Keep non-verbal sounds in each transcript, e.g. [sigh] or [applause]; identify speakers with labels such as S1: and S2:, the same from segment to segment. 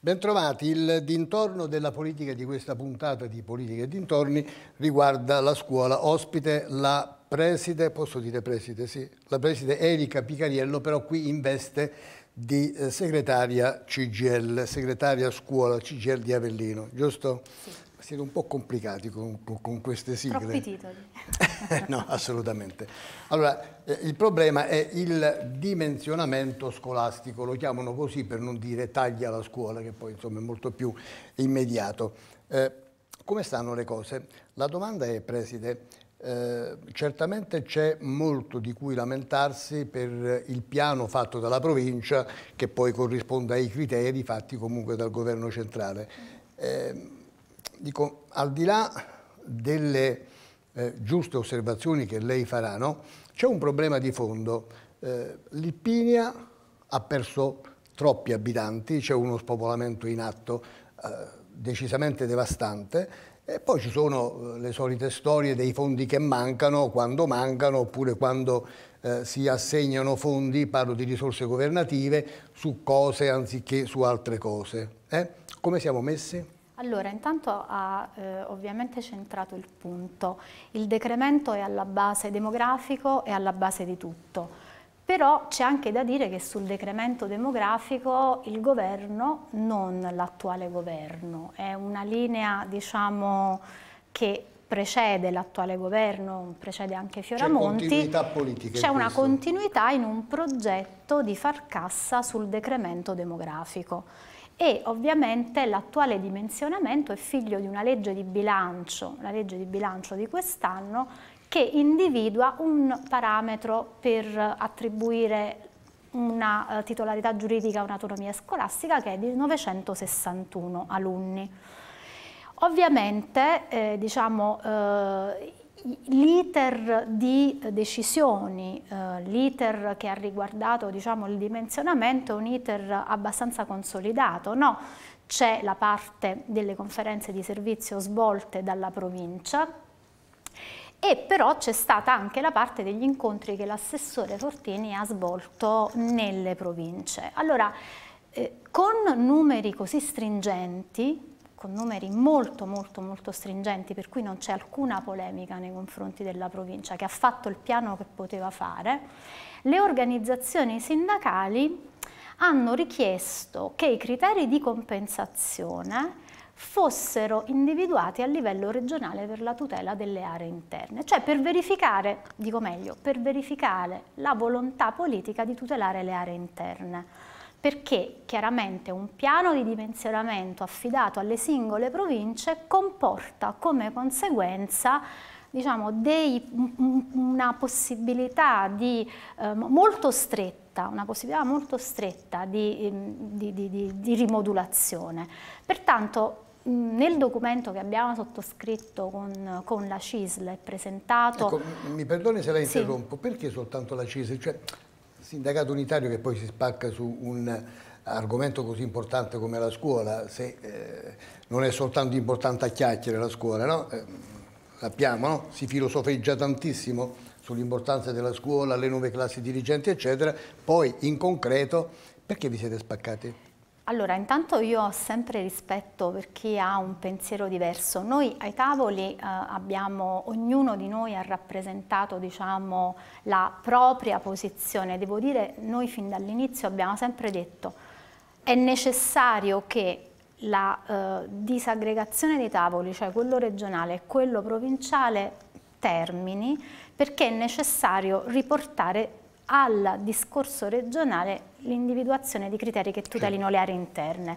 S1: Bentrovati, il dintorno della politica di questa puntata di Politica e dintorni riguarda la scuola ospite, la preside, posso dire preside, sì, la preside Erika Picariello, però qui in veste di eh, segretaria CGL, segretaria scuola CGL di Avellino, giusto? Sì siete un po' complicati con, con queste sigle. Troppi titoli. [laughs] no, assolutamente. Allora, eh, il problema è il dimensionamento scolastico, lo chiamano così per non dire taglia alla scuola, che poi insomma è molto più immediato. Eh, come stanno le cose? La domanda è, Preside, eh, certamente c'è molto di cui lamentarsi per il piano fatto dalla provincia che poi corrisponde ai criteri fatti comunque dal governo centrale. Eh, dico, al di là delle eh, giuste osservazioni che lei farà, no? c'è un problema di fondo. Eh, Lippinia ha perso troppi abitanti, c'è uno spopolamento in atto eh, decisamente devastante e poi ci sono eh, le solite storie dei fondi che mancano, quando mancano oppure quando eh, si assegnano fondi, parlo di risorse governative, su cose anziché su altre cose. Eh? Come siamo messi?
S2: Allora, intanto ha eh, ovviamente centrato il punto. Il decremento è alla base demografico, è alla base di tutto. Però c'è anche da dire che sul decremento demografico il governo, non l'attuale governo, è una linea diciamo, che precede l'attuale governo, precede anche Fioramonti, C'è continuità
S1: politica. c'è una
S2: continuità in un progetto di far cassa sul decremento demografico e ovviamente l'attuale dimensionamento è figlio di una legge di bilancio, la legge di bilancio di quest'anno, che individua un parametro per attribuire una eh, titolarità giuridica, a un'autonomia scolastica che è di 961 alunni. Ovviamente eh, diciamo, eh, L'iter di decisioni, eh, l'iter che ha riguardato diciamo, il dimensionamento è un iter abbastanza consolidato, no? c'è la parte delle conferenze di servizio svolte dalla provincia e però c'è stata anche la parte degli incontri che l'assessore Fortini ha svolto nelle province. Allora, eh, con numeri così stringenti con numeri molto molto molto stringenti per cui non c'è alcuna polemica nei confronti della provincia che ha fatto il piano che poteva fare, le organizzazioni sindacali hanno richiesto che i criteri di compensazione fossero individuati a livello regionale per la tutela delle aree interne, cioè per verificare, dico meglio, per verificare la volontà politica di tutelare le aree interne perché chiaramente un piano di dimensionamento affidato alle singole province comporta come conseguenza diciamo, dei, una possibilità di, eh, molto stretta una possibilità molto stretta di, ehm, di, di, di, rimodulazione. Pertanto nel documento che abbiamo sottoscritto con, con la CISL è presentato...
S1: Ecco, mi perdoni se la interrompo, sì. perché soltanto la CISL? Cioè, sindacato unitario che poi si spacca su un argomento così importante come la scuola, se eh, non è soltanto importante a chiacchiere la scuola, no? eh, sappiamo, no? si filosofeggia tantissimo sull'importanza della scuola, le nuove classi dirigenti, eccetera, poi in concreto perché vi siete spaccati?
S2: Allora, intanto io ho sempre rispetto per chi ha un pensiero diverso. Noi ai tavoli eh, abbiamo, ognuno di noi ha rappresentato diciamo, la propria posizione. Devo dire, noi fin dall'inizio abbiamo sempre detto è necessario che la eh, disaggregazione dei tavoli, cioè quello regionale e quello provinciale, termini perché è necessario riportare al discorso regionale l'individuazione di criteri che tutelino le aree interne.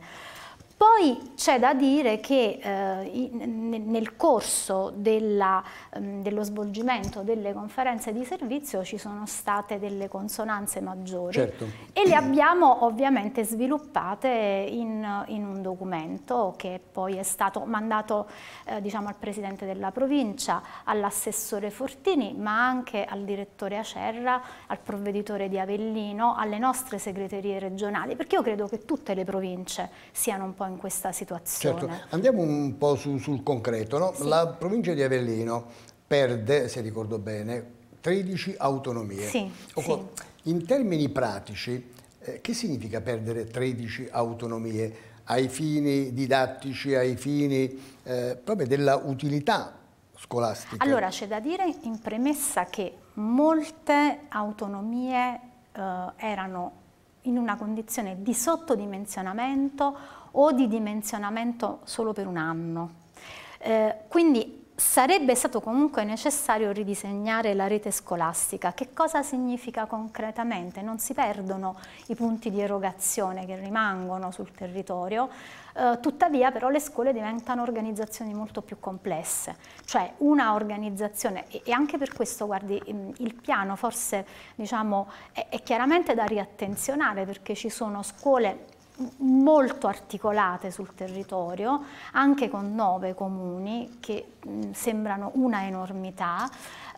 S2: Poi c'è da dire che eh, nel corso della, mm, dello svolgimento delle conferenze di servizio ci sono state delle consonanze maggiori certo. e le abbiamo ovviamente sviluppate in, in, un documento che poi è stato mandato eh, diciamo, al Presidente della provincia, all'assessore Fortini, ma anche al direttore Acerra, al provveditore di Avellino, alle nostre segreterie regionali, perché io credo che tutte le province siano un po' in in questa certo, situazione. Certo.
S1: Andiamo un po' su, sul concreto. No? Sì. La provincia di Avellino perde, se ricordo bene, 13 autonomie. Sì, sì. In termini pratici, eh, che significa perdere 13 autonomie? ai fini didattici, ai fini eh, proprio della utilità scolastica? Allora
S2: c'è da dire in premessa che molte autonomie eh, erano in una condizione di sottodimensionamento o di dimensionamento solo per un anno. Eh, quindi sarebbe stato comunque necessario ridisegnare la rete scolastica. Che cosa significa concretamente? Non si perdono i punti di erogazione che rimangono sul territorio, eh, tuttavia però le scuole diventano organizzazioni molto più complesse, cioè una organizzazione, e, anche per questo guardi, mm, il piano forse diciamo, è, è chiaramente da riattenzionare perché ci sono scuole molto articolate sul territorio, anche con nove comuni che sembrano una enormità,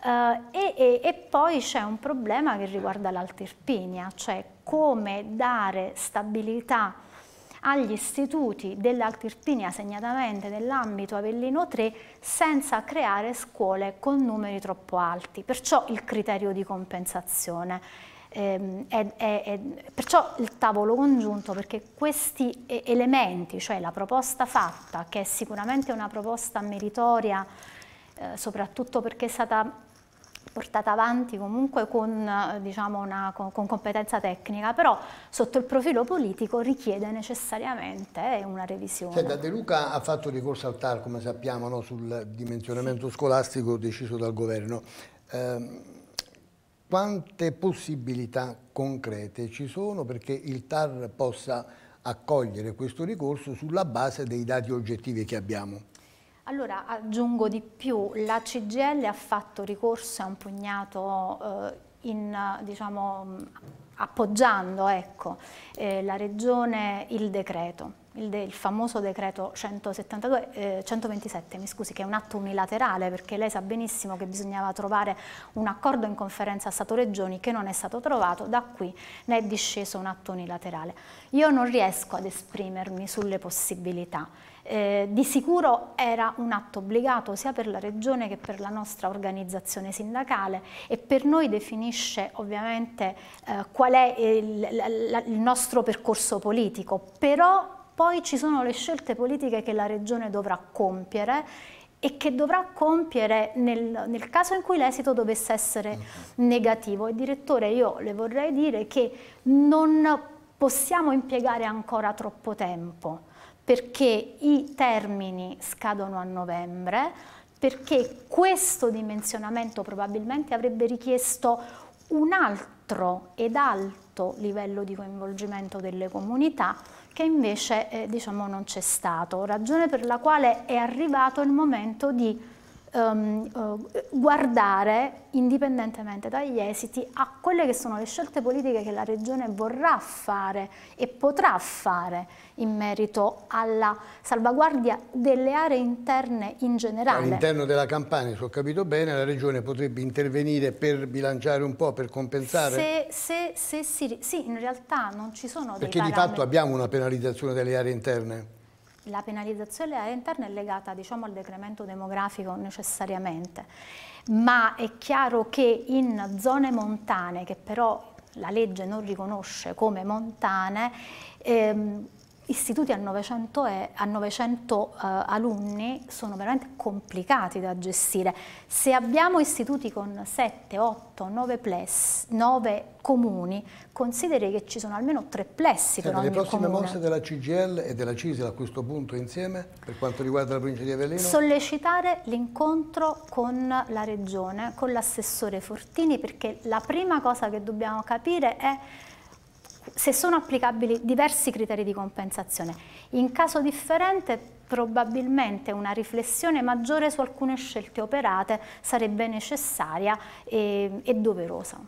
S2: eh, e, e, poi c'è un problema che riguarda l'Altirpinia, cioè come dare stabilità agli istituti dell'Altirpinia, segnatamente nell'ambito Avellino 3, senza creare scuole con numeri troppo alti, perciò il criterio di compensazione Ehm, è, è, è, perciò il tavolo congiunto, perché questi elementi, cioè la proposta fatta, che è sicuramente una proposta meritoria, eh, soprattutto perché è stata portata avanti comunque con, eh, diciamo, una, con, con, competenza tecnica, però sotto il profilo politico richiede necessariamente una revisione. Senta, De
S1: Luca ha fatto ricorso al TAR, come sappiamo, no, sul dimensionamento sì. scolastico deciso dal governo. Eh, quante possibilità concrete ci sono perché il TAR possa accogliere questo ricorso sulla base dei dati oggettivi che abbiamo?
S2: Allora aggiungo di più, la CGL ha fatto ricorso a un pugnato eh, in, diciamo, appoggiando ecco, eh, la Regione il decreto il, de, il, famoso decreto 172, eh, 127, mi scusi, che è un atto unilaterale perché lei sa benissimo che bisognava trovare un accordo in conferenza Stato-Regioni che non è stato trovato, da qui ne è disceso un atto unilaterale. Io non riesco ad esprimermi sulle possibilità. Eh, di sicuro era un atto obbligato sia per la Regione che per la nostra organizzazione sindacale e per noi definisce ovviamente eh, qual è il, la, la, il nostro percorso politico, però poi ci sono le scelte politiche che la Regione dovrà compiere e che dovrà compiere nel, nel caso in cui l'esito dovesse essere mm-hmm. negativo. E direttore, io le vorrei dire che non possiamo impiegare ancora troppo tempo perché i termini scadono a novembre, perché questo dimensionamento probabilmente avrebbe richiesto un altro ed altro alto livello di coinvolgimento delle comunità che invece eh, diciamo non c'è stato, ragione per la quale è arrivato il momento di ehm, eh, guardare indipendentemente dagli esiti a quelle che sono le scelte politiche che la Regione vorrà fare e potrà fare in merito alla salvaguardia delle aree interne in generale. All'interno
S1: della Campania, se ho capito bene, la Regione potrebbe intervenire per bilanciare un po', per compensare?
S2: Se, se, se si, sì, in realtà non ci sono Perché dei Perché di fatto abbiamo
S1: una penalizzazione delle aree interne?
S2: la penalizzazione dell'area interna è legata diciamo, al decremento demografico necessariamente, ma è chiaro che in zone montane, che però la legge non riconosce come montane, ehm, istituti a 900, e, a 900 eh, alunni sono veramente complicati da gestire. Se abbiamo istituti con 7, 8, 9, ples, 9 comuni, consideri che ci sono almeno tre plessi sì, per ogni Le prossime comune. mosse
S1: della CGL e della CISL a questo punto insieme, per quanto riguarda la provincia di Avellino?
S2: Sollecitare l'incontro con la regione, con l'assessore Fortini, perché la prima cosa che dobbiamo capire è se sono applicabili diversi criteri di compensazione. In caso differente probabilmente una riflessione maggiore su alcune scelte operate sarebbe necessaria e, e doverosa.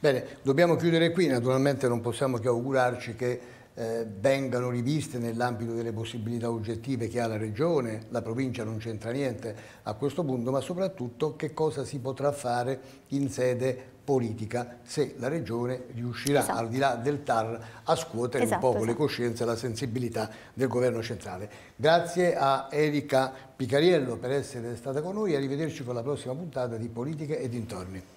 S1: Bene, dobbiamo chiudere qui, naturalmente non possiamo che augurarci che eh, vengano riviste nell'ambito delle possibilità oggettive che ha la Regione, la provincia non c'entra niente a questo punto, ma soprattutto che cosa si potrà fare in sede politica se la Regione riuscirà, esatto. al di là del TAR, a scuotere esatto, un po' esatto. le coscienze e la sensibilità del Governo centrale. Grazie a Erika Picariello per essere stata con noi, arrivederci con la prossima puntata di Politiche e dintorni.